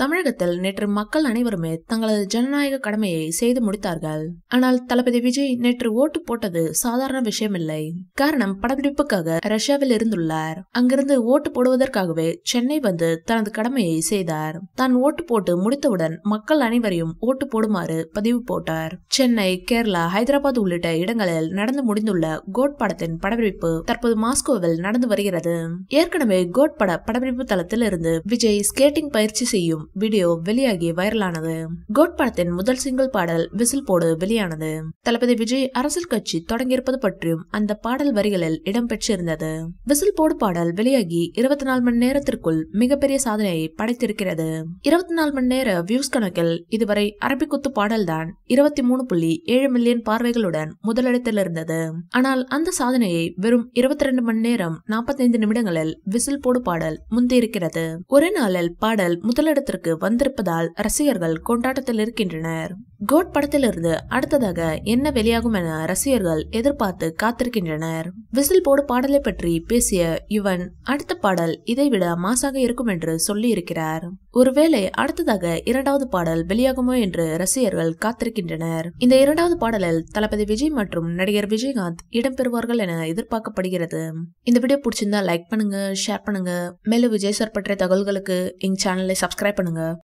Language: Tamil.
தமிழகத்தில் நேற்று மக்கள் அனைவருமே தங்களது ஜனநாயக கடமையை செய்து முடித்தார்கள் ஆனால் தளபதி விஜய் நேற்று ஓட்டு போட்டது சாதாரண விஷயம் இல்லை காரணம் படப்பிடிப்புக்காக ரஷ்யாவில் இருந்துள்ளார் அங்கிருந்து ஓட்டு போடுவதற்காகவே சென்னை வந்து தனது கடமையை செய்தார் தான் ஓட்டு போட்டு முடித்தவுடன் மக்கள் அனைவரையும் ஓட்டு போடுமாறு பதிவு போட்டார் சென்னை கேரளா ஹைதராபாத் உள்ளிட்ட இடங்களில் நடந்து முடிந்துள்ள கோட் படத்தின் படப்பிடிப்பு தற்போது மாஸ்கோவில் நடந்து வருகிறது ஏற்கனவே கோட் பட படப்பிடிப்பு தளத்தில் இருந்து விஜய் ஸ்கேட்டிங் பயிற்சி செய்யும் வீடியோ வெளியாகி வைரலானது கோட் படத்தின் முதல் சிங்கிள் பாடல் விசில் போடு வெளியானது தளபதி விஜய் அரசியல் கட்சி தொடங்கியிருப்பது பற்றியும் அந்த பாடல் வரிகளில் இடம்பெற்றிருந்தது விசில் போடு பாடல் வெளியாகி இருபத்தி நாலு மணி நேரத்திற்குள் மிகப்பெரிய சாதனையை படைத்திருக்கிறது இருபத்தி நாலு மணி நேர வியூஸ் கணக்கில் இதுவரை அரபிக்குத்து பாடல்தான் இருபத்தி மூணு புள்ளி ஏழு மில்லியன் பார்வைகளுடன் முதலிடத்தில் இருந்தது ஆனால் அந்த சாதனையை வெறும் இருபத்தி ரெண்டு மணி நேரம் நாற்பத்தி ஐந்து நிமிடங்களில் விசில் போடு பாடல் முந்தியிருக்கிறது ஒரே நாளில் பாடல் முதலிடத்திற்கு பார்ப்பதற்கு வந்திருப்பதால் ரசிகர்கள் கொண்டாட்டத்தில் இருக்கின்றனர் கோட் படத்திலிருந்து அடுத்ததாக என்ன வெளியாகும் என ரசிகர்கள் எதிர்பார்த்து காத்திருக்கின்றனர் விசில் போடு பாடலை பற்றி பேசிய யுவன் அடுத்த பாடல் இதைவிட மாசாக இருக்கும் என்று சொல்லி இருக்கிறார் ஒருவேளை அடுத்ததாக இரண்டாவது பாடல் வெளியாகுமோ என்று ரசிகர்கள் காத்திருக்கின்றனர் இந்த இரண்டாவது பாடலில் தளபதி விஜய் மற்றும் நடிகர் விஜயகாந்த் இடம்பெறுவார்கள் என எதிர்பார்க்கப்படுகிறது இந்த வீடியோ பிடிச்சிருந்தா லைக் பண்ணுங்க ஷேர் பண்ணுங்க மேலும் விஜய் சார் பற்றிய தகவல்களுக்கு எங்க சேனலை சப்ஸ்கிரைப் பண்ணுங்க